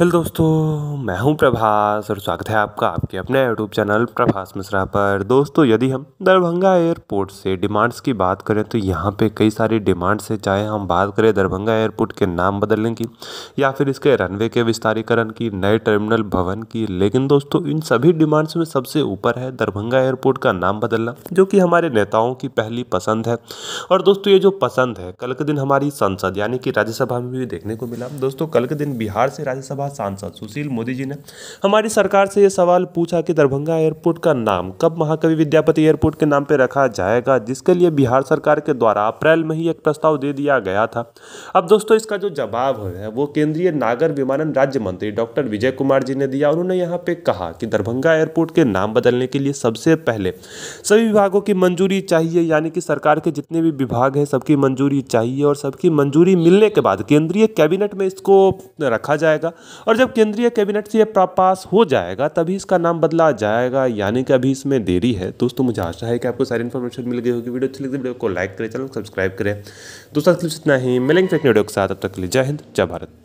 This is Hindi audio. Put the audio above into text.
हेलो दोस्तों मैं हूं प्रभास और स्वागत है आपका आपके अपने यूट्यूब चैनल प्रभास मिश्रा पर दोस्तों यदि हम दरभंगा एयरपोर्ट से डिमांड्स की बात करें तो यहां पे कई सारी डिमांड्स है चाहे हम बात करें दरभंगा एयरपोर्ट के नाम बदलने की या फिर इसके रनवे के विस्तारीकरण की नए टर्मिनल भवन की लेकिन दोस्तों इन सभी डिमांड्स में सबसे ऊपर है दरभंगा एयरपोर्ट का नाम बदलना जो कि हमारे नेताओं की पहली पसंद है और दोस्तों ये जो पसंद है कल के दिन हमारी संसद यानी कि राज्यसभा में भी देखने को मिला दोस्तों कल के दिन बिहार से राज्यसभा लोकसभा सांसद सुशील मोदी जी ने हमारी सरकार से ये सवाल पूछा कि दरभंगा एयरपोर्ट का नाम कब महाकवि विद्यापति एयरपोर्ट के नाम पर रखा जाएगा जिसके लिए बिहार सरकार के द्वारा अप्रैल में ही एक प्रस्ताव दे दिया गया था अब दोस्तों इसका जो जवाब है वो केंद्रीय नागर विमानन राज्य मंत्री डॉक्टर विजय कुमार जी ने दिया उन्होंने यहाँ पे कहा कि दरभंगा एयरपोर्ट के नाम बदलने के लिए सबसे पहले सभी विभागों की मंजूरी चाहिए यानी कि सरकार के जितने भी विभाग हैं सबकी मंजूरी चाहिए और सबकी मंजूरी मिलने के बाद केंद्रीय कैबिनेट में इसको रखा जाएगा और जब केंद्रीय कैबिनेट से यह पास हो जाएगा तभी इसका नाम बदला जाएगा यानी कि अभी इसमें देरी है दोस्तों मुझे आशा है कि आपको सारी इन्फॉर्मेशन मिल गई होगी वीडियो अच्छी लगती तो वीडियो को लाइक करें चैनल सब्सक्राइब करें दोस्तों इतना ही मिलेंगे वीडियो के साथ अब तक के लिए जय हिंद जय भारत